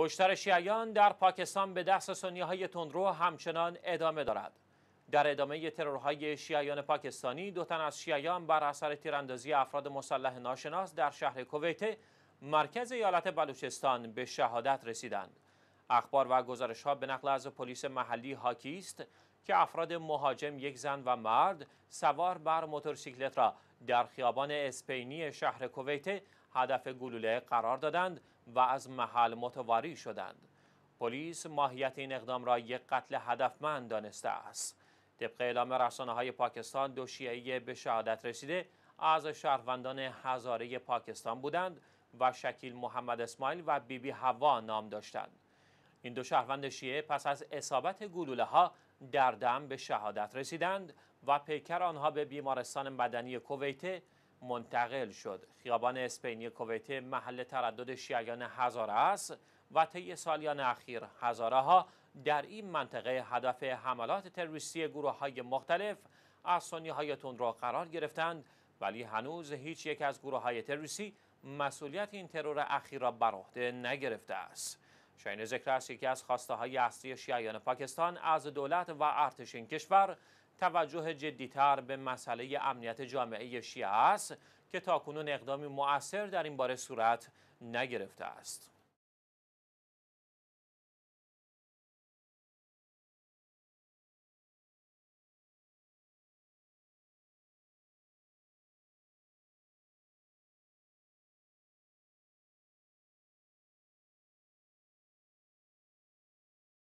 کشتار شیعیان در پاکستان به دست سنی های تندرو همچنان ادامه دارد. در ادامه ترورهای شیعیان پاکستانی دو تن از شیعیان بر اثر تیراندازی افراد مسلح ناشناس در شهر کویت مرکز ایالت بلوچستان به شهادت رسیدند. اخبار و گزارش ها به نقل از پلیس محلی هاکیست است که افراد مهاجم یک زن و مرد سوار بر موتورسیکلت را در خیابان اسپینی شهر کویت هدف گلوله قرار دادند و از محل متواری شدند. پلیس ماهیت این اقدام را یک قتل هدفمند دانسته است. طبق اعلام رسانه های پاکستان دو شیعه به شهادت رسیده از شهروندان هزاره پاکستان بودند و شکیل محمد اسماعیل و بیبی بی هوا نام داشتند. این دو شهروند شیعه پس از اصابت گلوله ها در دم به شهادت رسیدند و پیکر آنها به بیمارستان مدنی کویت منتقل شد خیابان اسپینی کویت محل تردد شیعیان هزاره است و طی سالیان اخیر هزاره ها در این منطقه هدف حملات تروریستی گروه های مختلف از سنی های را قرار گرفتند ولی هنوز هیچ یک از گروه های تروریستی مسئولیت این ترور اخیر را بر عهده نگرفته است شاین است یکی از خواسته های اصلی شیعیان پاکستان از دولت و ارتش این کشور توجه جدیتر به مسئله امنیت جامعه شیعه است که تاکنون اقدامی مؤثر در این باره صورت نگرفته است.